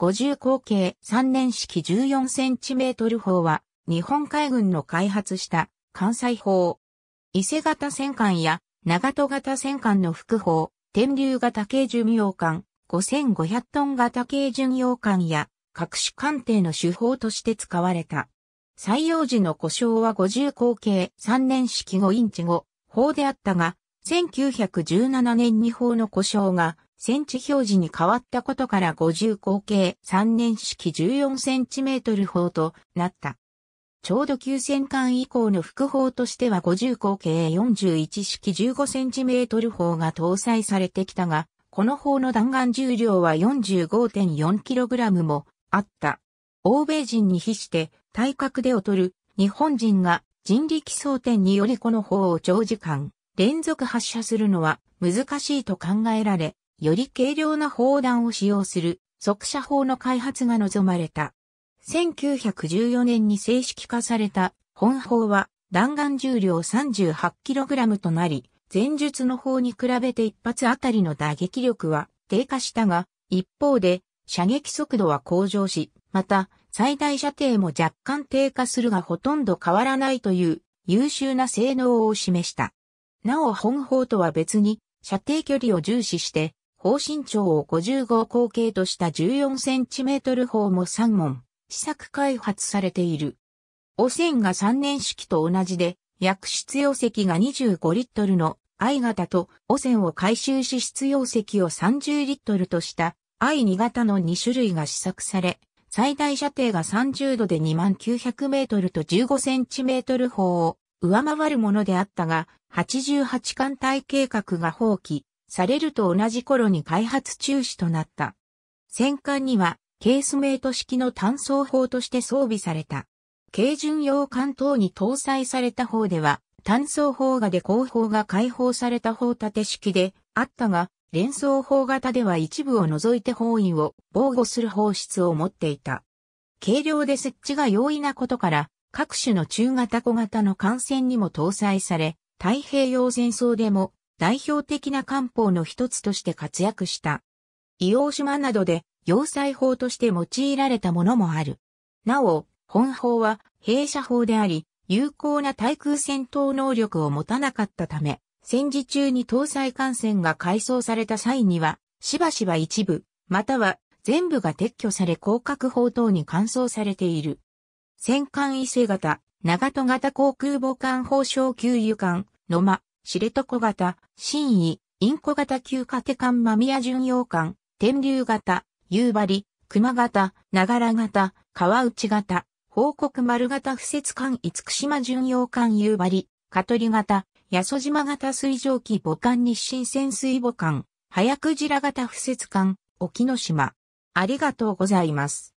50口径3年式 14cm 砲は日本海軍の開発した関西砲。伊勢型戦艦や長戸型戦艦の副砲、天竜型軽巡洋艦、5500トン型軽巡洋艦や各種艦艇の手法として使われた。採用時の故障は50口径3年式5インチ後、砲であったが、1917年に砲の故障がセンチ表示に変わったことから50口径3年式1 4トル砲となった。ちょうど休戦巻以降の副砲としては50口径41式1 5トル砲が搭載されてきたが、この砲の弾丸重量は4 5 4ラムもあった。欧米人に比して体格で劣る日本人が人力装填によりこの砲を長時間連続発射するのは難しいと考えられ、より軽量な砲弾を使用する速射砲の開発が望まれた。1914年に正式化された本砲は弾丸重量 38kg となり、前述の砲に比べて一発あたりの打撃力は低下したが、一方で射撃速度は向上し、また最大射程も若干低下するがほとんど変わらないという優秀な性能を示した。なお本砲とは別に射程距離を重視して方身長を55口径とした 14cm 砲も3門、試作開発されている。汚染が3年式と同じで、薬質用石が25リットルの I 型と汚染を回収し質容石を30リットルとした I2 型の2種類が試作され、最大射程が30度で2900メートルと15センチメートル砲を上回るものであったが、88艦隊計画が放棄、されると同じ頃に開発中止となった。戦艦にはケースメイト式の単装砲として装備された。軽巡洋艦等に搭載された方では、単装砲がで後方が解放された砲盾式であったが、連装砲型では一部を除いて包囲を防護する砲室を持っていた。軽量で設置が容易なことから、各種の中型小型の艦船にも搭載され、太平洋戦争でも代表的な漢方の一つとして活躍した。硫黄島などで要塞法として用いられたものもある。なお、本法は弊社法であり、有効な対空戦闘能力を持たなかったため、戦時中に搭載艦船が改装された際には、しばしば一部、または全部が撤去され広角砲等に換装されている。戦艦伊勢型、長戸型航空母艦砲小給油艦、野間、知床型、新位、インコ型旧カテマ間宮巡洋艦、天竜型、夕張、熊型、長良型、川内型、報告丸型不設艦厳島巡洋艦夕張、香取型、八十島型水蒸気母艦日清潜水母艦、早くじら型不設艦、沖ノ島。ありがとうございます。